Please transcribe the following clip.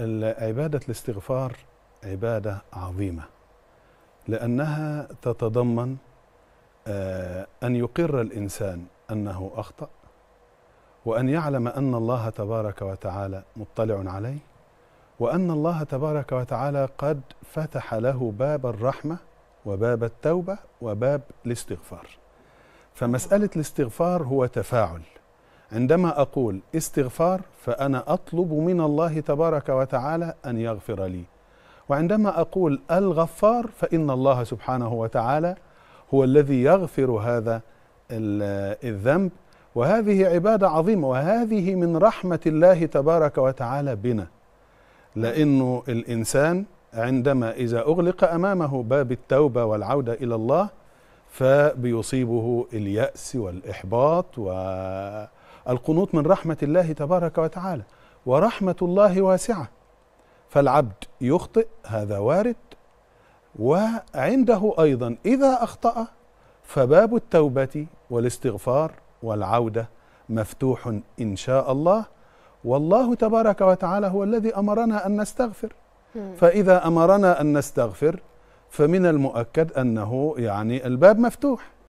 عبادة الاستغفار عبادة عظيمة لأنها تتضمن آه، أن يقر الإنسان أنه أخطأ وأن يعلم أن الله تبارك وتعالى مطلع عليه وأن الله تبارك وتعالى قد فتح له باب الرحمة وباب التوبة وباب الاستغفار فمسألة الاستغفار هو تفاعل عندما أقول استغفار فأنا أطلب من الله تبارك وتعالى أن يغفر لي وعندما أقول الغفار فإن الله سبحانه وتعالى هو الذي يغفر هذا الذنب وهذه عبادة عظيمة وهذه من رحمة الله تبارك وتعالى بنا لأنه الإنسان عندما إذا أغلق أمامه باب التوبة والعودة إلى الله فبيصيبه اليأس والإحباط و القنوط من رحمة الله تبارك وتعالى ورحمة الله واسعة فالعبد يخطئ هذا وارد وعنده أيضا إذا أخطأ فباب التوبة والاستغفار والعودة مفتوح إن شاء الله والله تبارك وتعالى هو الذي أمرنا أن نستغفر فإذا أمرنا أن نستغفر فمن المؤكد أنه يعني الباب مفتوح